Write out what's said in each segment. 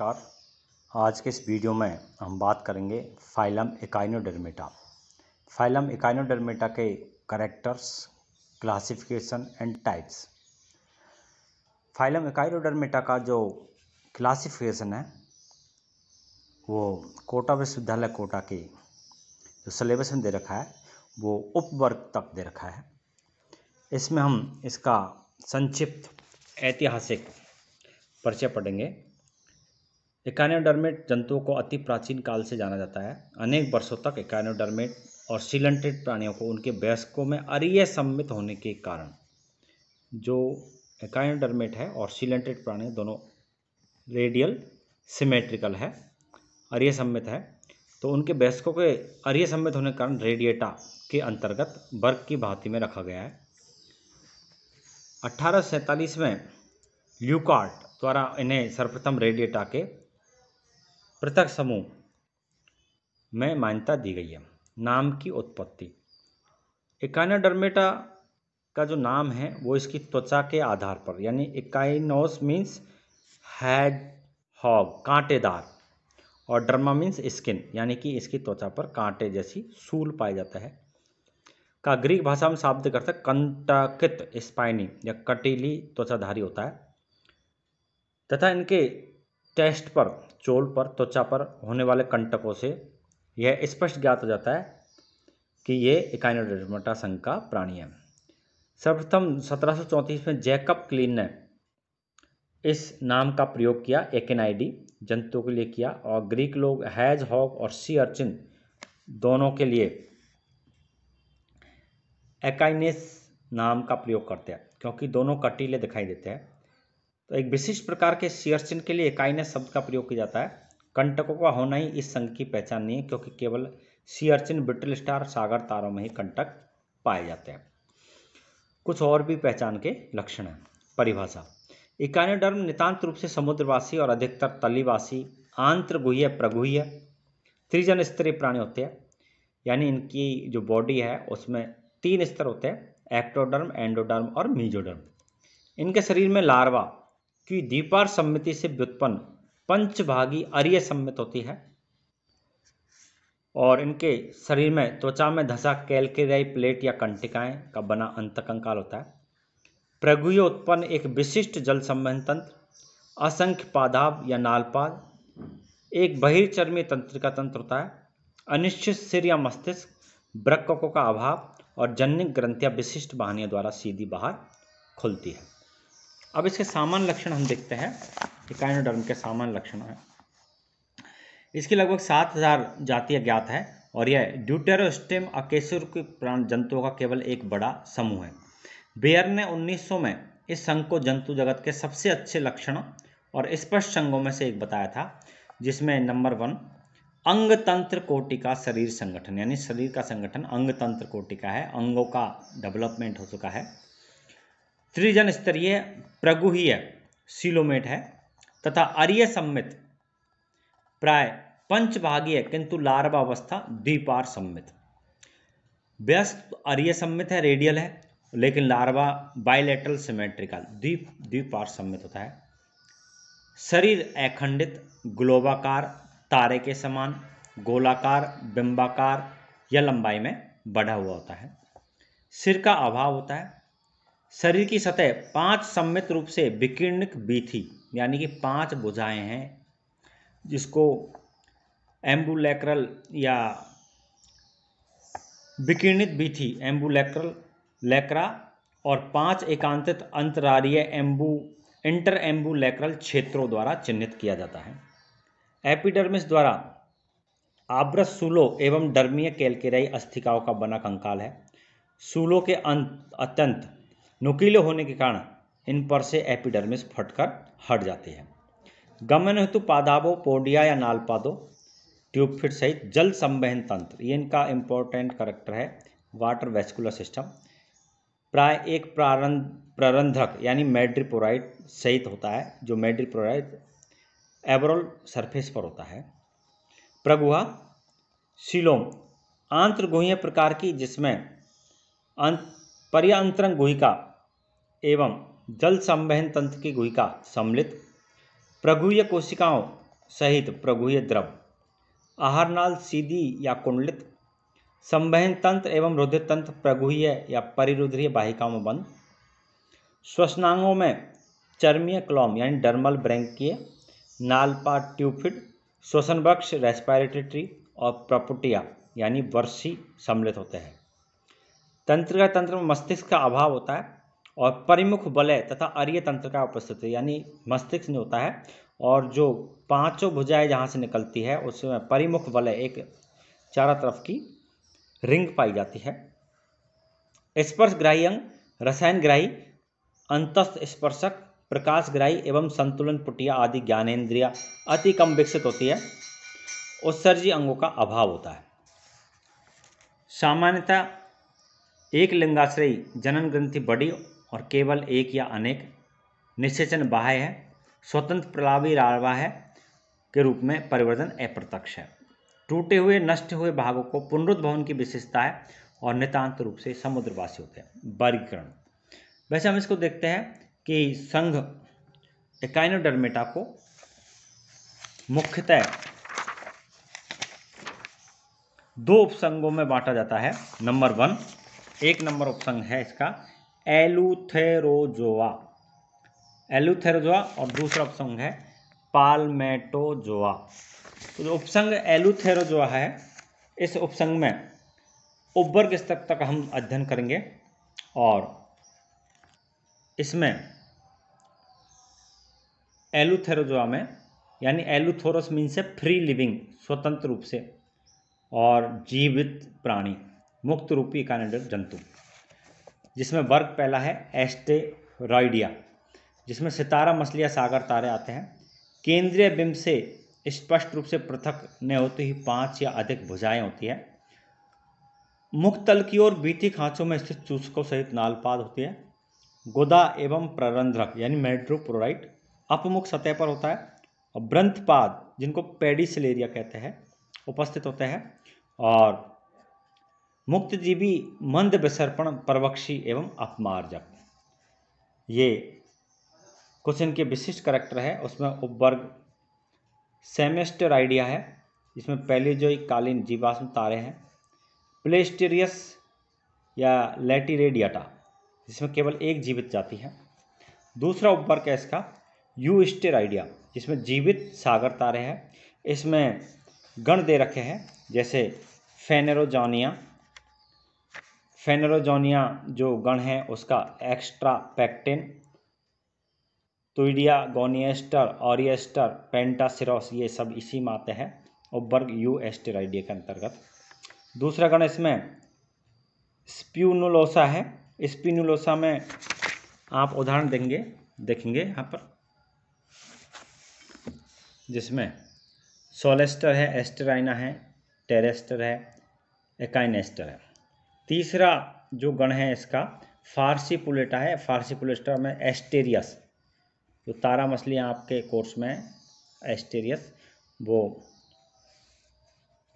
नमस्कार आज के इस वीडियो में हम बात करेंगे फाइलम इकाइनोडर्मेटा फाइलम इकाइनोडर्मेटा के characters classification and types phylum echinodermata का जो क्लासिफिकेशन है वो कोटा विश्वविद्यालय कोटा के जो सिलेबस में दे रखा है वो उपवर्ग तक दे रखा है इसमें हम इसका संक्षिप्त ऐतिहासिक परिचय पढ़ेंगे एकानोडर्मेट जंतुओं को अति प्राचीन काल से जाना जाता है अनेक वर्षों तक एकानोडर्मेट और सिलेंटेड प्राणियों को उनके वयस्कों में अरिय सम्मित होने के कारण जो एकानोडर्मेट है और सिलेंटेड प्राणी दोनों रेडियल सिमेट्रिकल है अरिय सम्मित है तो उनके वयस्कों के अरिय सम्मित होने के कारण रेडिएटा के अंतर्गत वर्ग की भांति में रखा गया है अट्ठारह में ल्यूकार्ट द्वारा इन्हें सर्वप्रथम रेडिएटा के पृथक समूह में मान्यता दी गई है नाम की उत्पत्ति इकाइनोडर्मेटा का जो नाम है वो इसकी त्वचा के आधार पर यानी इकाइनोस मीन्स हैड हॉग कांटेदार और डर्मा मीन्स स्किन यानी कि इसकी त्वचा पर कांटे जैसी सूल पाया जाता है का ग्रीक भाषा में शाब्द करते हैं कंटकित स्पाइनी या कटीली त्वचाधारी होता है तथा इनके टेस्ट पर चोल पर त्वचा पर होने वाले कंटकों से यह स्पष्ट ज्ञात हो जाता है कि ये इकाइनोडर्माटा संघ का प्राणी है सर्वप्रथम सत्रह में जैकब क्लीन ने इस नाम का प्रयोग किया एकेनाइडी जंतुओं के लिए किया और ग्रीक लोग हैज हॉग और सी अर्चिन दोनों के लिए एकाइनेस नाम का प्रयोग करते हैं क्योंकि दोनों कटीले दिखाई देते हैं तो एक विशिष्ट प्रकार के चिन्ह के लिए इकाइने शब्द का प्रयोग किया जाता है कंटकों का होना ही इस संघ की पहचान नहीं है क्योंकि केवल चिन्ह ब्रिटल स्टार सागर तारों में ही कंटक पाए जाते हैं कुछ और भी पहचान के लक्षण हैं परिभाषा इकानोडर्म नितांत रूप से समुद्रवासी और अधिकतर तलीवासी आंत्र गुह्य प्रगुह्य त्रिजन स्तरीय प्राणी होते हैं यानी इनकी जो बॉडी है उसमें तीन स्तर होते हैं एक्टोडर्म एंडोडर्म और मीजोडर्म इनके शरीर में लार्वा कि दीपार सम्मिति से व्युत्पन्न पंचभागी अरिय सम्मित होती है और इनके शरीर में त्वचा में धसा कैलकेरियाई प्लेट या कंटिकाएं का बना अंत कंकाल होता है प्रगुय उत्पन्न एक विशिष्ट जल संबंध तंत्र असंख्य पादाब या नालपाद एक बहिर्चर्मी तंत्रिका तंत्र होता है अनिश्चित सिर या मस्तिष्क ब्रकों का अभाव और जन्य ग्रंथियां विशिष्ट वाहनियों द्वारा सीधी बाहर खुलती है अब इसके सामान्य लक्षण हम देखते हैं कि काइनोडर्म के सामान्य लक्षण हैं इसकी लगभग सात हजार जातियाँ ज्ञात है और यह ड्यूटेरोस्टेम अकेसुर के प्राण जंतुओं का केवल एक बड़ा समूह है बेयर ने 1900 में इस संघ को जंतु जगत के सबसे अच्छे लक्षणों और स्पष्ट संघों में से एक बताया था जिसमें नंबर वन अंग तंत्र कोटिका शरीर संगठन यानी शरीर का संगठन अंग तंत्र कोटिका है अंगों का डेवलपमेंट हो चुका है त्रिजन स्तरीय प्रगुहीय सिलोमेट है तथा अरिय सम्मित प्राय पंचभागीय किंतु लार्वावस्था द्विपार सम्मित व्यस्त अरिय सम्मित है रेडियल है लेकिन लार्वा बायलेटरल सिमेट्रिकल द्वीप द्वीपार सम्मित होता है शरीर अखंडित ग्लोबाकार तारे के समान गोलाकार बिंबाकार या लंबाई में बढ़ा हुआ होता है सिर का अभाव होता है शरीर की सतह पांच सम्मित रूप से विकिरणिक बीथी यानी कि पांच भुजाएं हैं जिसको एम्बुलेक्रल या विकिरणित बीथी एम्बुलेक्रल लेक्रा और पांच एकांतित अंतरारीय एम्बू इंटर एम्बुलेक्रल क्षेत्रों द्वारा चिन्हित किया जाता है एपिडर्मिस द्वारा आब्रस सूलो एवं डर्मीय कैलकेराई अस्थिकाओं का बना कंकाल है सूलों के अंत अत्यंत नुकीले होने के कारण इन पर से एपिडर्मिस फटकर हट जाती है गमन हेतु पादाबो पोडिया या नालपादो फिट सहित जल संवहन तंत्र ये इनका इम्पोर्टेंट करेक्टर है वाटर वेस्कुलर सिस्टम प्राय एक प्रारंभ प्रारंधक यानी मेड्रिपोराइट सहित होता है जो मेड्रिपोराइट एवरल सरफेस पर होता है प्रगुहा सिलोम आंत्रगुहीय प्रकार की जिसमें अंत पर्यांतरण गुहिका एवं जल संवहन तंत्र की गुहिका सम्मिलित प्रगुह्य कोशिकाओं सहित प्रगुह्य द्रव आहार नाल सीधी या कुंडलित संवहन तंत्र एवं रुद्र तंत्र प्रगुह्य या परिरुद्रीय बाहिकाओं में बंद श्वसनांगों में चर्मीय क्लॉम यानी डर्मल ब्रैंकीय नालपा ट्यूफिड श्वसन वृक्ष रेस्पायरेटरी और प्रपुटिया यानी वर्षी सम्मिलित होते हैं तंत्र तंत्र में मस्तिष्क का अभाव होता है और परिमुख बलय तथा अर्य तंत्र का उपस्थित यानी मस्तिष्क में होता है और जो पांचों भुजाएं जहाँ से निकलती है उसमें परिमुख वलय एक चारों तरफ की रिंग पाई जाती है स्पर्श ग्राही अंग रसायन ग्राही अंतस्थ स्पर्शक प्रकाश ग्राही एवं संतुलन पुटिया आदि ज्ञानेन्द्रिया अति कम विकसित होती है उत्सर्जी अंगों का अभाव होता है सामान्यतः एक लिंगाश्रय जनन ग्रंथि बड़ी और केवल एक या अनेक निषेचन बाह्य है स्वतंत्र प्रलावी रारवा है के रूप में परिवर्तन अप्रत्यक्ष है टूटे हुए नष्ट हुए भागों को पुनरुद्भवन की विशेषता है और नितांत रूप से समुद्रवासी होते हैं वर्गीकरण वैसे हम इसको देखते हैं कि संघ एकाइनोडर्मेटा को मुख्यतः दो उपसंगों में बांटा जाता है नंबर वन एक नंबर ऑप्शन है इसका एलुथेरोजोआ एलुथेरोजोआ और दूसरा ऑप्शन है पालमेटोजोआ तो जो ऑप्शन एलुथेरोजोआ है इस ऑप्शन में उब्बर स्तर तक हम अध्ययन करेंगे और इसमें एलुथेरोजोआ में यानी एलुथोरस मीन से फ्री लिविंग स्वतंत्र रूप से और जीवित प्राणी मुक्त रूपी कैनेडर जंतु जिसमें वर्ग पहला है एस्टेरॉइडिया जिसमें सितारा मछली सागर तारे आते हैं केंद्रीय बिंब से स्पष्ट रूप से पृथक न होती ही पांच या अधिक भुजाएं होती है मुख तल की ओर बीती खांचों में स्थित चूसकों सहित नालपाद होती है गोदा एवं प्ररंध्रक यानी मेड्रोप्रोराइट अपमुख सतह पर होता है और ब्रंथपाद जिनको पेडिसलेरिया कहते हैं उपस्थित होते हैं और मुक्त जीवी मंद विसर्पण परवक्षी एवं अपमार्जक ये कुछ इनके विशिष्ट करेक्टर है उसमें उपवर्ग सेमेस्टर आइडिया है जिसमें पहले जो एक कालीन जीवाश्म तारे हैं प्लेस्टेरियस या लेटिरेडियाटा जिसमें केवल एक जीवित जाती है दूसरा उपवर्ग है इसका यूस्टेर आइडिया जिसमें जीवित सागर तारे हैं इसमें गण दे रखे हैं जैसे फेनेरोजानिया फेनरोजोनिया जो गण है उसका एक्स्ट्रा पैक्टिन तुडिया गोनियस्टर ऑरियस्टर पेंटासिरोस ये सब इसी में आते हैं और वर्ग यू एस्टेराइडिया के अंतर्गत दूसरा गण इसमें स्प्यूनुलोसा है स्प्यूनुलोसा में आप उदाहरण देंगे देखेंगे यहाँ पर जिसमें सोलेस्टर है एस्टेराइना है टेरेस्टर है एकाइनेस्टर है तीसरा जो गण है इसका फारसी पुलेटा है फारसी पुलेटा में एस्टेरियस जो तारा मछलियाँ आपके कोर्स में एस्टेरियस वो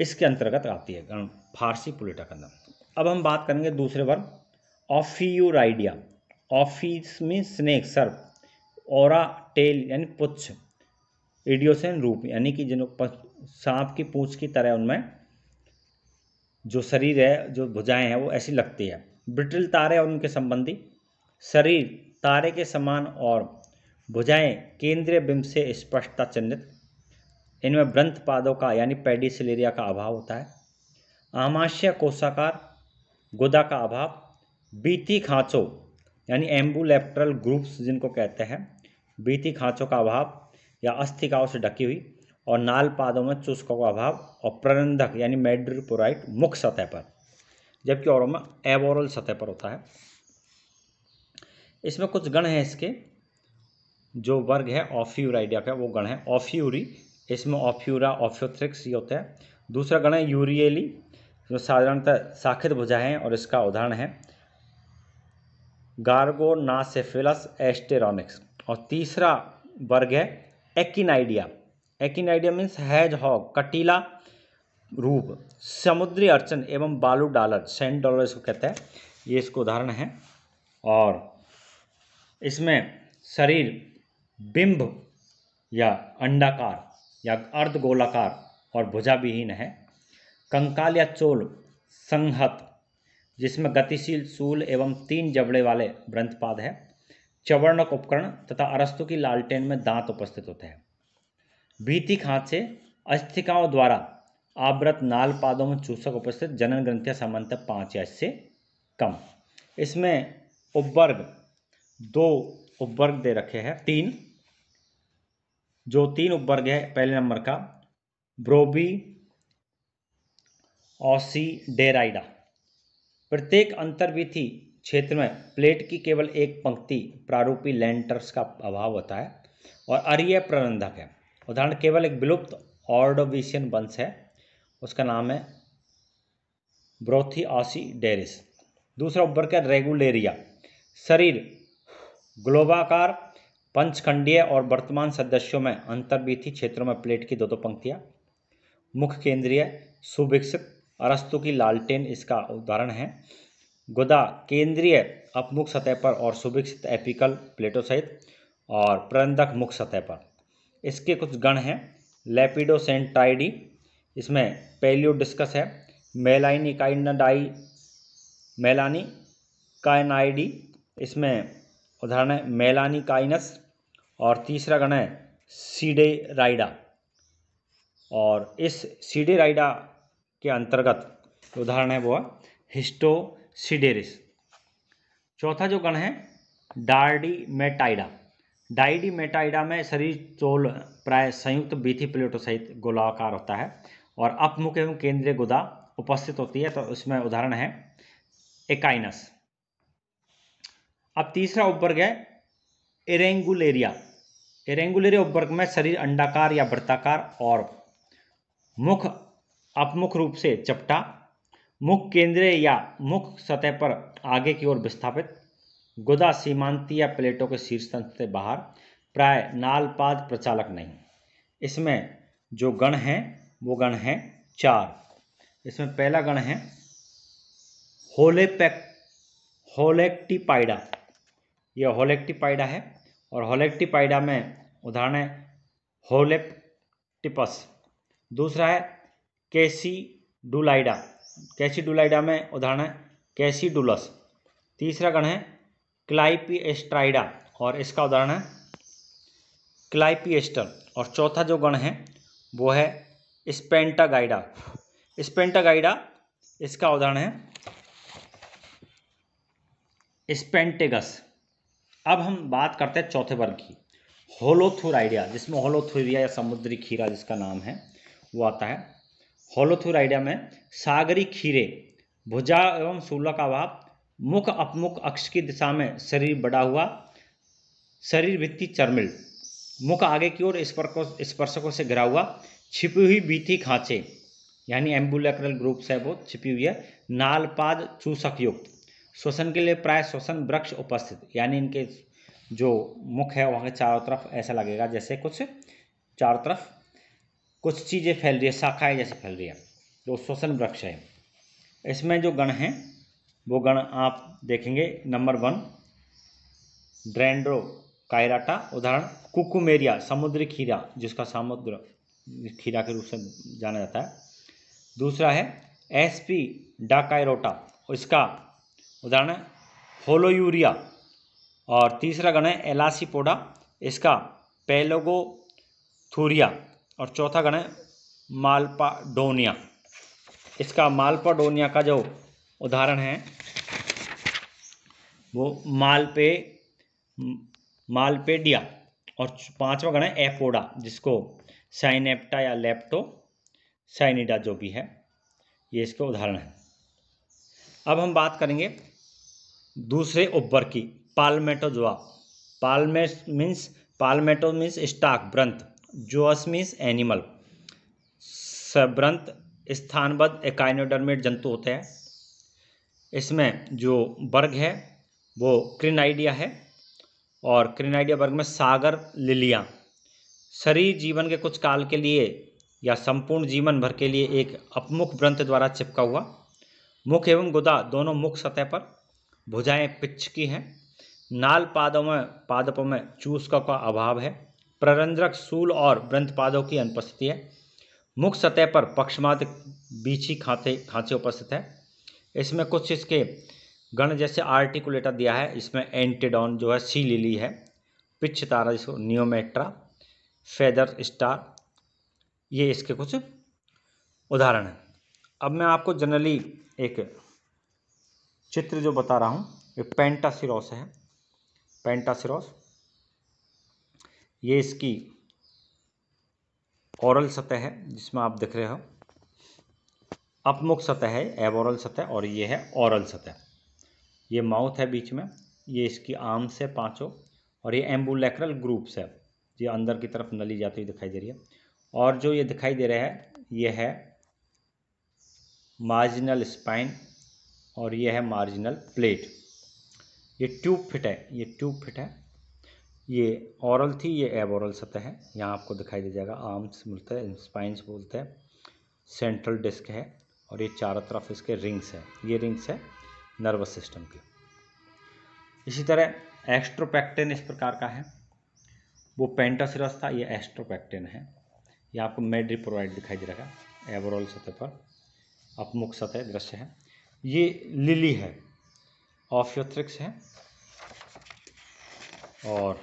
इसके अंतर्गत आती है गण फारसी पुलेटा का नाम अब हम बात करेंगे दूसरे वर्ग ऑफियोराइडिया ऑफिस में स्नेक सर्प और टेल यानी पुच्छ एडियोसेन रूप यानी कि जिन सांप की पूछ की तरह उनमें जो शरीर है जो भुजाएं हैं वो ऐसी लगती है ब्रिटिल तारे और उनके संबंधी शरीर तारे के समान और भुजाएं केंद्रीय बिंब से स्पष्टता चिन्हित इनमें ब्रंथ पादों का यानी पेडिसलेरिया का अभाव होता है आमाशय कोशाकार गोदा का अभाव बीती खाँचों यानी एम्बुलेप्ट्रल ग्रुप्स जिनको कहते हैं बीती खाँचों का अभाव या अस्थिकाओं से ढकी हुई और नाल पादों में चुस्कों का अभाव और प्रबंधक यानी मेड्रिपोराइट मुख्य सतह पर जबकि औरों में एवोरल सतह पर होता है इसमें कुछ गण हैं इसके जो वर्ग है ऑफ्यूराइडिया का वो गण है ऑफ्यूरी इसमें ऑफ्यूरा ऑफ्योथ्रिक्स ये होता है दूसरा गण है यूरियली जो साधारणतः साखित भुजा है और इसका उदाहरण है गार्गोनासेफिलस एस्टेरॉनिक्स और तीसरा वर्ग है Echinoidea Echinoidea means hedgehog कटीला रूप समुद्री अर्चन एवं बालू डॉलर सेंट डॉलर इसको कहते हैं ये इसको उदाहरण है और इसमें शरीर बिंब या अंडाकार या अर्ध गोलाकार और भुजा विहीन है कंकाल या चोल संहत जिसमें गतिशील सूल एवं तीन जबड़े वाले ग्रंथपाद है चवर्णक उपकरण तथा अरस्तु की लालटेन में दांत उपस्थित होते हैं भीतिक हाथ से अस्थिकाओं द्वारा आवृत नाल पादों में चूसक उपस्थित जनन ग्रंथियां सामान्यतः पाँच या इससे कम इसमें उपवर्ग दो उपवर्ग दे रखे हैं तीन जो तीन उपवर्ग है पहले नंबर का ब्रोबी ऑसी डेराइडा प्रत्येक अंतर्विथि क्षेत्र में प्लेट की केवल एक पंक्ति प्रारूपी लेंटर्स का अभाव होता है और अरिय प्रबंधक है उदाहरण केवल एक विलुप्त ऑर्डोविशियन वंश है उसका नाम है ब्रोथी आसी डेरिस दूसरा उभर के रेगुलेरिया शरीर ग्लोबाकार पंचखंडीय और वर्तमान सदस्यों में अंतर्वीथी क्षेत्रों में प्लेट की दो दो पंक्तियाँ मुख्य केंद्रीय सुविकसित अरस्तु की लालटेन इसका उदाहरण है गुदा केंद्रीय अपमुख सतह पर और सुविकसित एपिकल प्लेटो सहित और प्रबंधक मुख्य सतह पर इसके कुछ गण हैं लेपिडोसेंटाइडी इसमें डिस्कस है मेलाइनी काइनाडाई मेलानी काइनाइडी इसमें उदाहरण है मेलानी काइनस और तीसरा गण है सीडेराइडा और इस सीडेराइडा के अंतर्गत उदाहरण है वो है हिस्टोसीडेरिस चौथा जो गण है मेटाइडा डाइडी मेटाइडा में शरीर चोल प्राय संयुक्त बीथी प्लेटों सहित गोलाकार होता है और अपमुख एवं केंद्रीय गुदा उपस्थित होती है तो उसमें उदाहरण है एकाइनस अब तीसरा उपवर्ग है एरेंगुलेरिया एरेंगुलेरिया उपवर्ग में शरीर अंडाकार या वृत्ताकार और मुख अपमुख रूप से चपटा मुख केंद्रीय या मुख सतह पर आगे की ओर विस्थापित गोदा सीमांतीय प्लेटों के शीर्ष से बाहर प्राय नालपाद प्रचालक नहीं इसमें जो गण हैं वो गण हैं चार इसमें पहला गण है होलेपैक होलेक्टिपाइडा यह होलेक्टिपाइडा है और होलेक्टिपाइडा में उदाहरण है होलेक्टिपस दूसरा है कैसी डुलाइडा कैसी डुलाइडा में उदाहरण है कैसी डुलस तीसरा गण है क्लाइपीएस्ट्राइडा और इसका उदाहरण है क्लाइपीएस्टर और चौथा जो गण है वो है स्पेंटागाइडा स्पेंटागाइडा इसका उदाहरण है स्पेंटेगस अब हम बात करते हैं चौथे वर्ग की होलोथुराइडिया जिसमें होलोथुरिया या समुद्री खीरा जिसका नाम है वो आता है होलोथुराइडिया में सागरी खीरे भुजा एवं सूलक का अभाव मुख अपमुख अक्ष की दिशा में शरीर बड़ा हुआ शरीर भित्ति चरमिल मुख आगे की ओर स्पर्शकों से घिरा हुआ छिपी हुई बीती खांचे यानी एम्बुलेक्रल ग्रुप्स है वो छिपी हुई है नाल पाद चूसक युक्त श्वसन के लिए प्राय श्वसन वृक्ष उपस्थित यानी इनके जो मुख है वहाँ के चारों तरफ ऐसा लगेगा जैसे कुछ चारों तरफ कुछ चीज़ें फैल रही है शाखाएँ जैसे फैल रही है जो श्वसन वृक्ष है इसमें जो गण हैं वो गण आप देखेंगे नंबर वन ड्रेंड्रो कायराटा उदाहरण कुकुमेरिया समुद्री खीरा जिसका समुद्र खीरा के रूप से जाना जाता है दूसरा है एस पी डाकायरोटा इसका उदाहरण है होलोयूरिया और तीसरा गण है एलासीपोडा इसका पेलोगो थूरिया और चौथा गण है मालपाडोनिया इसका मालपाडोनिया का जो उदाहरण हैं वो मालपे मालपेडिया और पांचवा गण है एपोडा जिसको साइनेप्टा या लेप्टो साइनिडा जो भी है ये इसके उदाहरण हैं अब हम बात करेंगे दूसरे उब्बर की Pelmatozoa pelma means pelmato means stalk ब्रंथ जोअस मीन्स एनिमल सब्रंथ स्थानबद्ध एकाइनोडर्मेट जंतु होते हैं इसमें जो वर्ग है वो क्रिन आइडिया है और क्रिन आइडिया वर्ग में सागर लिलियाँ शरीर जीवन के कुछ काल के लिए या संपूर्ण जीवन भर के लिए एक अपमुख ग्रंथ द्वारा चिपका हुआ मुख एवं गुदा दोनों मुख सतह पर भुजाएं पिच की हैं नाल पादों में पादपों में चूसका का अभाव है प्ररंध्रक सूल और ब्रंथ पादों की अनुपस्थिति है मुख सतह पर पक्षमात बीछी खाते खांचे उपस्थित है इसमें कुछ इसके गण जैसे आर्टिकुलेटर दिया है इसमें एंटीडॉन जो है सी लिली है पिछ तारा जिसको नियोमेट्रा फेदर स्टार ये इसके कुछ उदाहरण हैं अब मैं आपको जनरली एक चित्र जो बता रहा हूँ ये पेंटासिरोस है पेंटासिरोस ये इसकी औरल सतह है जिसमें आप देख रहे हो अपमुख सतह है एबोरल सतह और ये है औरल सतह ये माउथ है बीच में ये इसकी आर्म्स है पाँचों और ये एम्बुलेक्रल ग्रुप्स है ये अंदर की तरफ नली जाती हुई दिखाई दे रही है और जो ये दिखाई दे रहा है ये है मार्जिनल स्पाइन और ये है मार्जिनल प्लेट ये ट्यूब फिट है ये ट्यूब फिट है ये औरल थी ये एबोरल सतह है यहाँ आपको दिखाई दे जाएगा आर्म्स बोलते हैं स्पाइंस बोलते हैं सेंट्रल डिस्क है और ये चारों तरफ इसके रिंग्स हैं ये रिंग्स है नर्वस सिस्टम के इसी तरह एस्ट्रोपैक्टिन इस प्रकार का है वो पेंटासिरस था ये एस्ट्रोपैक्टिन है ये आपको मेड्री प्रोवाइड दिखाई दे रहा है एवरऑल सतह पर अपमुख सतह दृश्य है ये लिली है ऑफियोथ्रिक्स है और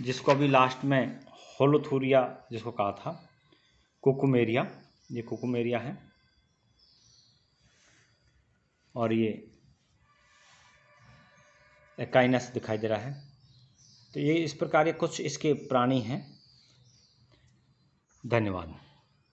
जिसको अभी लास्ट में होलोथूरिया जिसको कहा था कुकुमेरिया ये कुकुमेरिया है और ये एकाइनस दिखाई दे रहा है तो ये इस प्रकार के कुछ इसके प्राणी हैं धन्यवाद